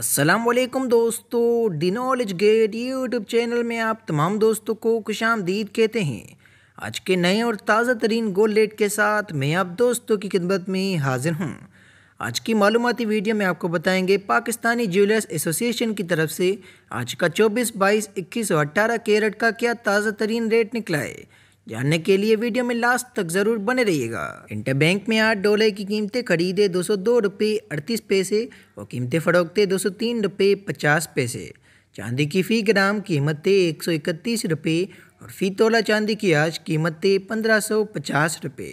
असलम दोस्तों the knowledge gate YouTube channel में आप तमाम दोस्तों को खुश आमदीद कहते हैं आज के नए और ताज़ा तरीन गोल रेट के साथ मैं आप दोस्तों की खिदमत में हाजिर हूँ आज की मालूमती वीडियो में आपको बताएंगे पाकिस्तानी ज्वेलर्स एसोसिएशन की तरफ से आज का चौबीस बाईस इक्कीस और अट्ठारह कैरेट का क्या ताज़ा तरीन रेट निकला है जानने के लिए वीडियो में लास्ट तक जरूर बने रहिएगा इंटर बैंक में आठ डॉलर की कीमतें खरीदे दो सौ दो रुपये अड़तीस पैसे और कीमतें फरोखते दो सौ तीन रुपये पचास पैसे चांदी की फ़ी ग्राम कीमतें एक सौ इकतीस रुपये और फ़ी तोला चांदी की आज कीमतें पंद्रह सौ पचास रुपये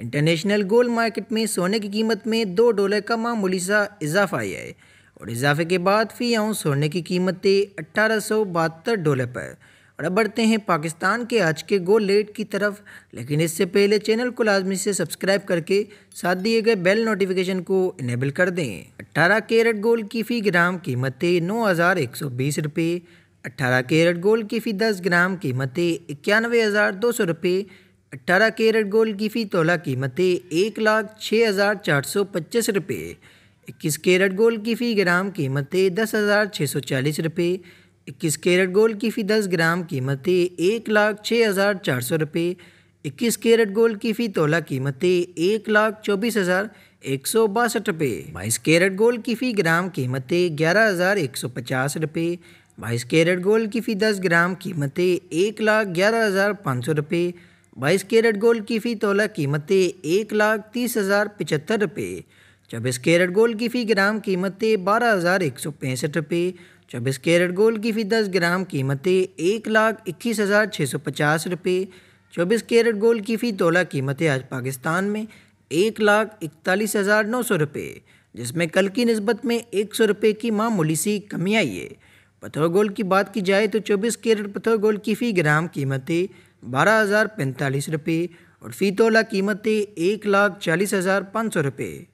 इंटरनेशनल गोल्ड मार्केट में सोने की कीमत में दो डॉलर का मामूली सा इजाफा आया है और इजाफे के बाद फ़ी आऊँ सोने की कीमतें अट्ठारह सौ बहत्तर डॉलर पर और अब बढ़ते हैं पाकिस्तान के आज के गोल लेट की तरफ लेकिन इससे पहले चैनल को लाजमी से सब्सक्राइब करके साथ दिए गए बेल नोटिफिकेशन को इनेबल कर दें 18 कैरेट गोल की फ़ी ग्राम कीमतें नौ हज़ार एक सौ बीस रुपये अट्ठारह कैरेट गोल की फ़ी दस ग्राम कीमतें इक्यानवे हज़ार दो सौ रुपये अट्ठारह कैरेट गोल की फ़ी तोला कीमतें एक लाख छः हज़ार चार सौ पच्चीस रुपये इक्कीस कैरेट गोल की फ़ी ग्राम कीमतें दस हज़ार छः सौ चालीस रुपये इक्कीस कैरेट गोल्ड की फ़ी दस ग्राम कीमतें एक लाख छः हज़ार चार सौ रुपये इक्कीस कैरेट गोल्ड की फ़ी तोला कीमतें एक लाख चौबीस हज़ार एक सौ बासठ रुपये बाईस कैरेट गोल्ड की फ़ी ग्राम कीमतें ग्यारह हज़ार एक सौ पचास रुपये बाईस कैरेट गोल्ड की फ़ी दस ग्राम कीमतें एक लाख ग्यारह हज़ार पाँच सौ रुपये बाईस कैरेट गोल्ड की फ़ी तोला कीमतें एक लाख तीस हज़ार पचहत्तर रुपये चौबीस कैरेट गोल्ड की फ़ी ग्राम कीमतें बारह हज़ार एक सौ पैंसठ रुपये चौबीस कैरेट गोल्ड की फ़ी दस ग्राम कीमतें एक लाख इक्कीस हज़ार छः सौ पचास रुपये चौबीस कैरेट गोल्ड की फ़ी तोला कीमतें आज पाकिस्तान में एक लाख इकतालीस हज़ार नौ सौ रुपये जिसमें कल की नस्बत में एक सौ रुपये की मामूली सी कमी आई है पथर गोल्ड की बात की जाए तो चौबीस कैरेट पथर गोल्ड की फ़ी ग्राम कीमतें बारह हज़ार पैंतालीस रुपये और फ़ी तोला कीमतें एक लाख चालीस हज़ार पाँच सौ रुपये